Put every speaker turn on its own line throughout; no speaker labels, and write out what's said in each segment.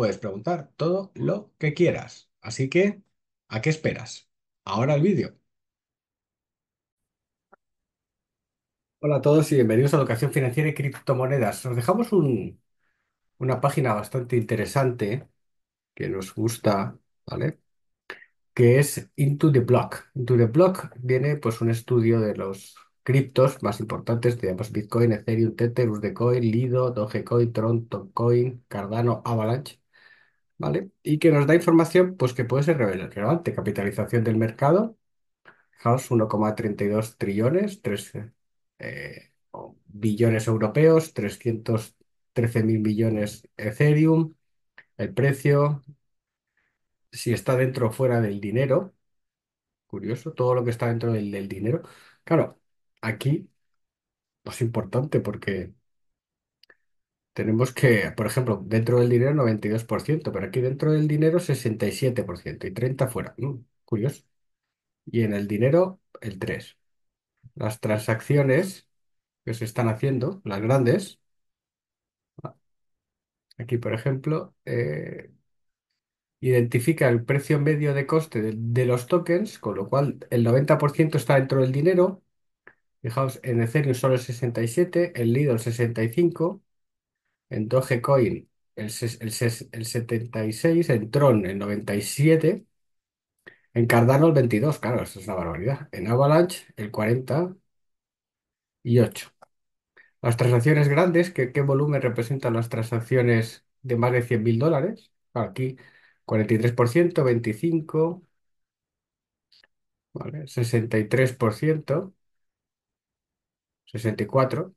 puedes preguntar todo lo que quieras. Así que, ¿a qué esperas? Ahora el vídeo. Hola a todos y bienvenidos a Educación Financiera y Criptomonedas. Nos dejamos una página bastante interesante que nos gusta, ¿vale? que es Into the Block. Into the Block viene pues un estudio de los criptos más importantes, tenemos Bitcoin, Ethereum, Tether, Usdecoin, Lido, Dogecoin, Tron, Cardano, Avalanche. ¿vale? Y que nos da información pues, que puede ser relevante. Capitalización del mercado, fijaos, 1,32 trillones, 13 eh, billones europeos, 313 mil millones Ethereum, el precio, si está dentro o fuera del dinero, curioso, todo lo que está dentro del, dinero. Claro, aquí es pues, importante porque tenemos que, por ejemplo, dentro del dinero 92%, pero aquí dentro del dinero 67% y 30% fuera. curioso. Y en el dinero, el 3%. Las transacciones que se están haciendo, las grandes, ah, aquí por ejemplo, eh, identifica el precio medio de coste de, los tokens, con lo cual el 90% está dentro del dinero. Fijaos, en Ethereum solo el 67, en Lido el 65 en Dogecoin el, 76, en Tron el 97, en Cardano el 22, claro, eso es una barbaridad. En Avalanche el 40 y 8. Las transacciones grandes, ¿qué volumen representan las transacciones de más de 100.000 mil dólares? Aquí 43%, 25%, 63%, 64%,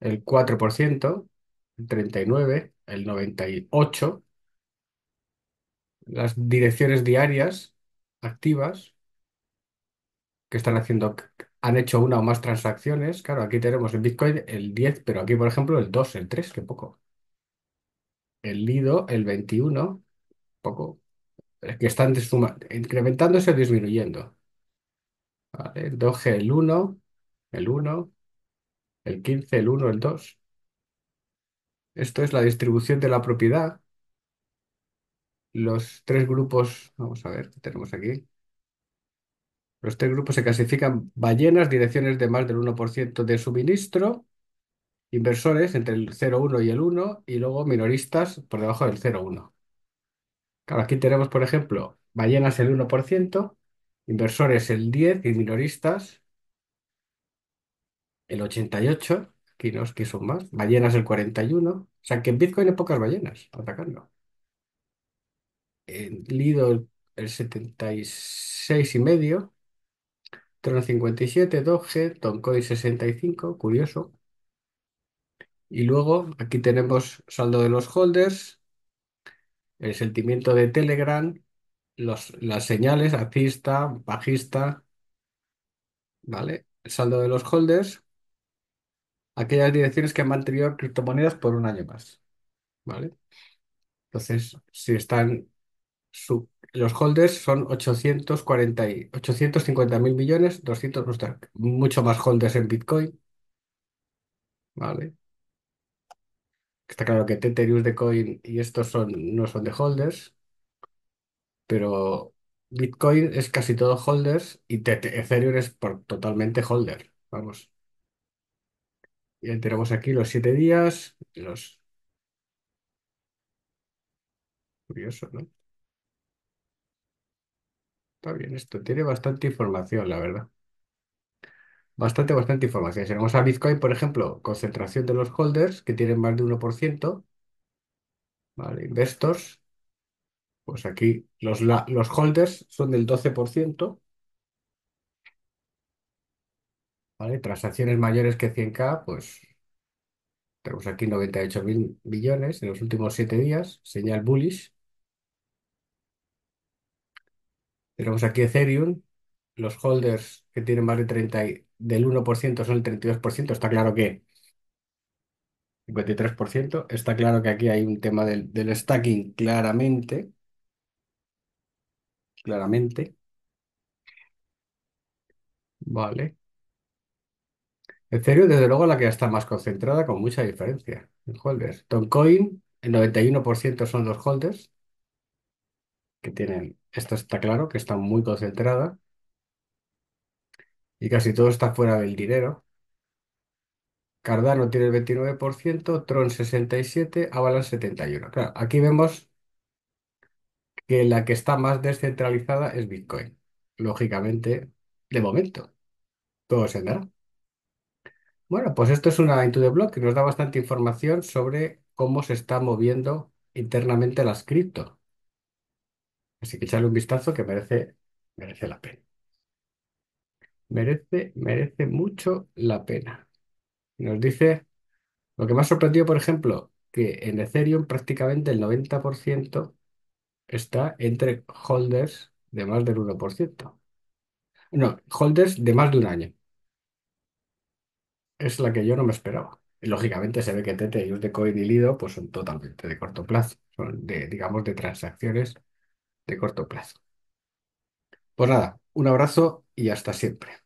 el 4% el 39, el 98, las direcciones diarias activas que están haciendo, han hecho una o más transacciones. Claro, aquí tenemos el Bitcoin el 10, pero aquí, por ejemplo, el 2, el 3, qué poco. El Lido, el 21, poco. Que están incrementándose o disminuyendo. Vale, 2G el 1, el 1, el 15, el 1, el 2. Esto es la distribución de la propiedad. Los tres grupos, vamos a ver qué tenemos aquí. Los tres grupos se clasifican ballenas, direcciones de más del 1% de suministro, inversores entre el 0,1 y el 1, y luego minoristas por debajo del 0,1. Claro, aquí tenemos, por ejemplo, ballenas el 1%, inversores el 10 y minoristas el 88. ¿Qué que son más. Ballenas el 41. O sea, que en Bitcoin hay pocas ballenas atacando. En Lido el, 76,5 76 y medio. Tron 57, Doge, Toncoin 65, curioso. Y luego aquí tenemos saldo de los holders, el sentimiento de Telegram, los, las señales alcista, bajista, ¿vale? saldo de los holders aquellas direcciones que han mantenido criptomonedas por un año más, ¿vale? Entonces, si están, los holders son 850.000 millones, 200, mucho más holders en Bitcoin, ¿vale? Está claro que Tetherius de Coin y estos son, no son de holders, pero Bitcoin es casi todo holders y Ethereum es por, totalmente holder, vamos. Y tenemos aquí los siete días, los... Curioso, ¿no? Está bien esto, tiene bastante información, la verdad. Bastante, bastante información. Si vamos a Bitcoin, por ejemplo, concentración de los holders, que tienen más de 1%, ¿vale? Investors, pues aquí los, los holders son del 12%, ¿vale? Transacciones mayores que 100K, pues tenemos aquí 98.000 millones en los últimos 7 días, señal bullish. Tenemos aquí Ethereum, los holders que tienen más de 30, del 1% son el 32%, está claro que 53%, está claro que aquí hay un tema del stacking claramente, claramente, ¿vale? serio, desde luego, la que está más concentrada con mucha diferencia en holders. Toncoin, el 91% son los holders que tienen, esto está claro, que está muy concentrada y casi todo está fuera del dinero. Cardano tiene el 29%, Tron 67%, Avalanche 71%. aquí vemos que la que está más descentralizada es Bitcoin. Lógicamente, de momento, todo se dará. Bueno, pues esto es una Into the Block que nos da bastante información sobre cómo se está moviendo internamente las cripto. Así que echarle un vistazo que merece, merece la pena. Merece, merece mucho la pena. Nos dice, lo que me ha sorprendido, por ejemplo, que en Ethereum prácticamente el 90% está entre holders de más del 1%. No, holders de más de un año es la que yo no me esperaba. Y, Lógicamente se ve que Tete y Coin y Lido pues son totalmente de corto plazo, son de, digamos, de transacciones de corto plazo. Pues nada, un abrazo y hasta siempre.